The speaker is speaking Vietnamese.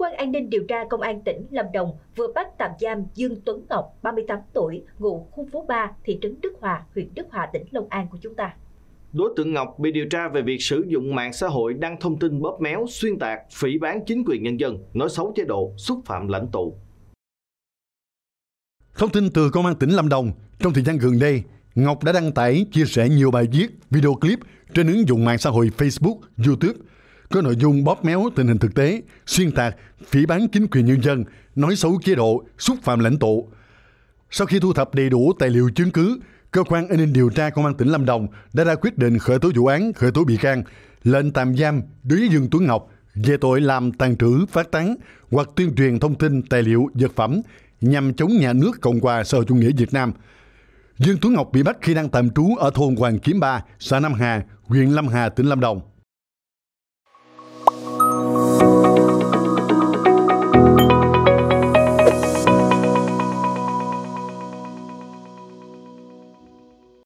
quan an ninh điều tra Công an tỉnh Lâm Đồng vừa bắt tạm giam Dương Tuấn Ngọc, 38 tuổi, ngụ khu phố 3, thị trấn Đức Hòa, huyện Đức Hòa, tỉnh Long An của chúng ta. Đối tượng Ngọc bị điều tra về việc sử dụng mạng xã hội đăng thông tin bóp méo, xuyên tạc, phỉ bán chính quyền nhân dân, nói xấu chế độ, xúc phạm lãnh tụ. Thông tin từ Công an tỉnh Lâm Đồng, trong thời gian gần đây, Ngọc đã đăng tải, chia sẻ nhiều bài viết, video clip trên ứng dụng mạng xã hội Facebook, YouTube có nội dung bóp méo tình hình thực tế, xuyên tạc, phỉ bán chính quyền nhân dân, nói xấu chế độ, xúc phạm lãnh tụ. Sau khi thu thập đầy đủ tài liệu chứng cứ, cơ quan an ninh điều tra công an tỉnh Lâm Đồng đã ra quyết định khởi tố vụ án, khởi tố bị can, lệnh tạm giam đối với Dương Tuấn Ngọc về tội làm tàn trữ, phát tán hoặc tuyên truyền thông tin, tài liệu, vật phẩm nhằm chống nhà nước Cộng hòa xã hội chủ nghĩa Việt Nam. Dương Tuấn Ngọc bị bắt khi đang tạm trú ở thôn Hoàng Kiếm Ba, xã Nam Hà, huyện Lâm Hà, tỉnh Lâm Đồng.